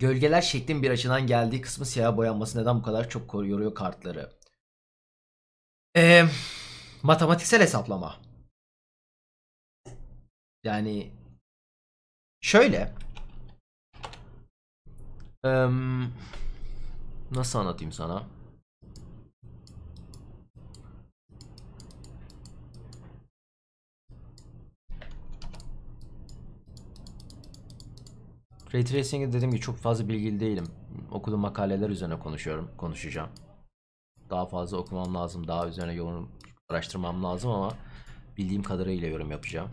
Gölgeler şeklin bir açıdan geldiği kısmı siyah boyanması neden bu kadar çok yoruyor kartları? Ee, matematiksel hesaplama. Yani şöyle. Ee, nasıl anlatayım sana? Ray tracing'i dediğim gibi çok fazla bilgili değilim. Okuduğum makaleler üzerine konuşuyorum, konuşacağım. Daha fazla okumam lazım, daha üzerine yorum araştırmam lazım ama bildiğim kadarıyla yorum yapacağım.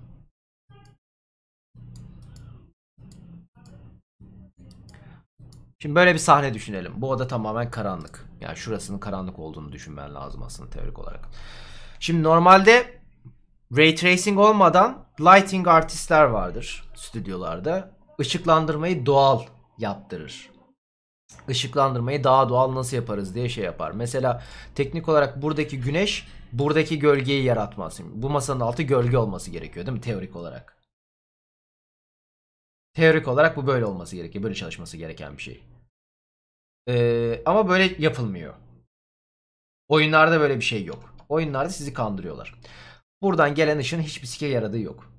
Şimdi böyle bir sahne düşünelim. Bu oda tamamen karanlık. Yani şurasının karanlık olduğunu düşünmen lazım aslında teorik olarak. Şimdi normalde ray tracing olmadan lighting artistler vardır stüdyolarda ışıklandırmayı doğal yaptırır. Işıklandırmayı daha doğal nasıl yaparız diye şey yapar. Mesela teknik olarak buradaki güneş buradaki gölgeyi yaratmaz. bu masanın altı gölge olması gerekiyor değil mi teorik olarak? Teorik olarak bu böyle olması gerekiyor. Böyle çalışması gereken bir şey. Ee, ama böyle yapılmıyor. Oyunlarda böyle bir şey yok. Oyunlarda sizi kandırıyorlar. Buradan gelen ışın hiçbir sike yaradığı yok.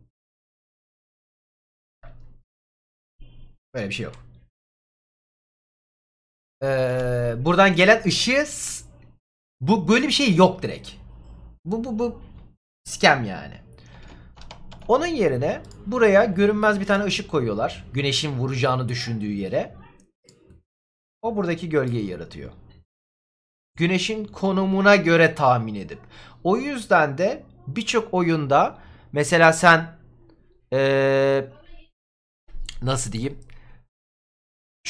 Böyle bir şey yok. Ee, buradan gelen ışığı bu böyle bir şey yok direkt. Bu bu bu skem yani. Onun yerine buraya görünmez bir tane ışık koyuyorlar. Güneşin vuracağını düşündüğü yere. O buradaki gölgeyi yaratıyor. Güneşin konumuna göre tahmin edip. O yüzden de birçok oyunda mesela sen ee, nasıl diyeyim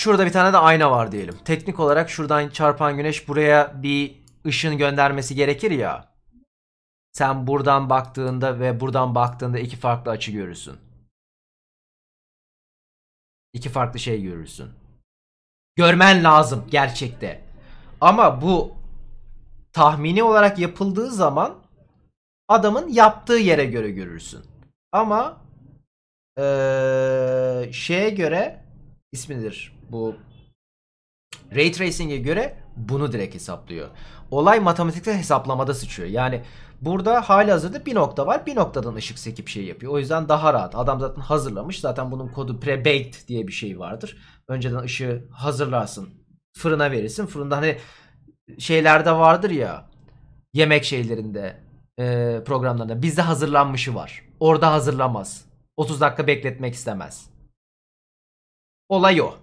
Şurada bir tane de ayna var diyelim. Teknik olarak şuradan çarpan güneş buraya bir ışın göndermesi gerekir ya. Sen buradan baktığında ve buradan baktığında iki farklı açı görürsün. İki farklı şey görürsün. Görmen lazım gerçekte. Ama bu tahmini olarak yapıldığı zaman adamın yaptığı yere göre görürsün. Ama ee, şeye göre ismidir bu Ray Tracing'e göre bunu direkt hesaplıyor. Olay matematiksel hesaplamada sıçıyor. Yani burada hali hazırda bir nokta var. Bir noktadan ışık sekip şey yapıyor. O yüzden daha rahat. Adam zaten hazırlamış. Zaten bunun kodu pre-baked diye bir şey vardır. Önceden ışığı hazırlarsın. Fırına verirsin. Fırında hani şeylerde vardır ya yemek şeylerinde e, programlarında bizde hazırlanmışı var. Orada hazırlamaz. 30 dakika bekletmek istemez. Olay o.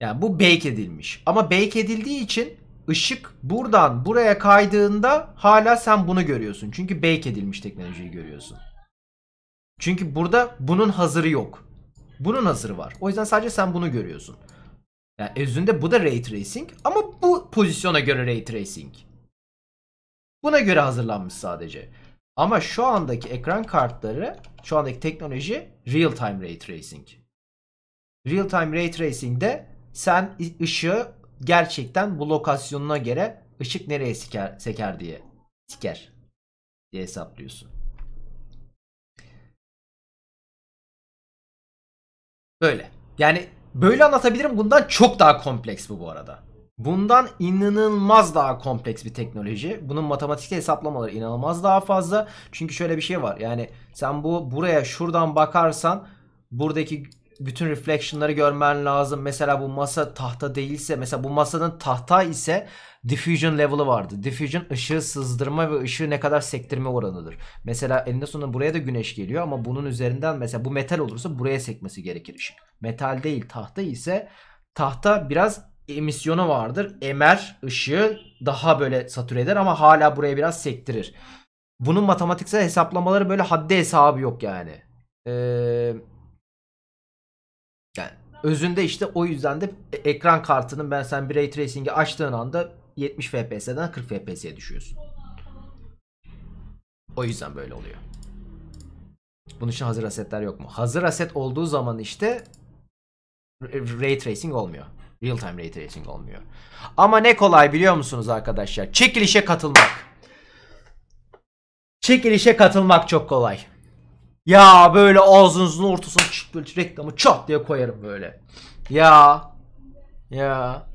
Yani bu bake edilmiş. Ama bake edildiği için ışık buradan buraya kaydığında hala sen bunu görüyorsun. Çünkü bake edilmiş teknolojiyi görüyorsun. Çünkü burada bunun hazırı yok. Bunun hazırı var. O yüzden sadece sen bunu görüyorsun. Yani özünde bu da ray tracing ama bu pozisyona göre ray tracing. Buna göre hazırlanmış sadece. Ama şu andaki ekran kartları, şu andaki teknoloji real time ray tracing. Real time ray tracing de sen ışığı gerçekten bu lokasyonuna göre ışık nereye seker, seker diye siker diye hesaplıyorsun. Böyle. Yani böyle anlatabilirim. Bundan çok daha kompleks bu bu arada. Bundan inanılmaz daha kompleks bir teknoloji. Bunun matematikte hesaplamaları inanılmaz daha fazla. Çünkü şöyle bir şey var. Yani sen bu buraya şuradan bakarsan buradaki bütün reflection'ları görmen lazım. Mesela bu masa tahta değilse, mesela bu masanın tahta ise diffusion level'ı vardı. Diffusion ışığı sızdırma ve ışığı ne kadar sektirme oranıdır. Mesela eninde sonunda buraya da güneş geliyor ama bunun üzerinden mesela bu metal olursa buraya sekmesi gerekir ışık. Metal değil tahta ise tahta biraz emisyonu vardır. Emer ışığı daha böyle satüre eder ama hala buraya biraz sektirir. Bunun matematiksel hesaplamaları böyle haddi hesabı yok yani. Eee yani özünde işte o yüzden de e, ekran kartının ben sen bir ray tracing'i açtığın anda 70 FPS'den 40 FPS'ye düşüyorsun. O yüzden böyle oluyor. Bunun için hazır asetler yok mu? Hazır aset olduğu zaman işte ray tracing olmuyor. Real time ray tracing olmuyor. Ama ne kolay biliyor musunuz arkadaşlar? Çekilişe katılmak. Çekilişe katılmak çok kolay. Ya böyle ağzınızın ortasına çıt böyle reklamı çat diye koyarım böyle. Ya. Ya.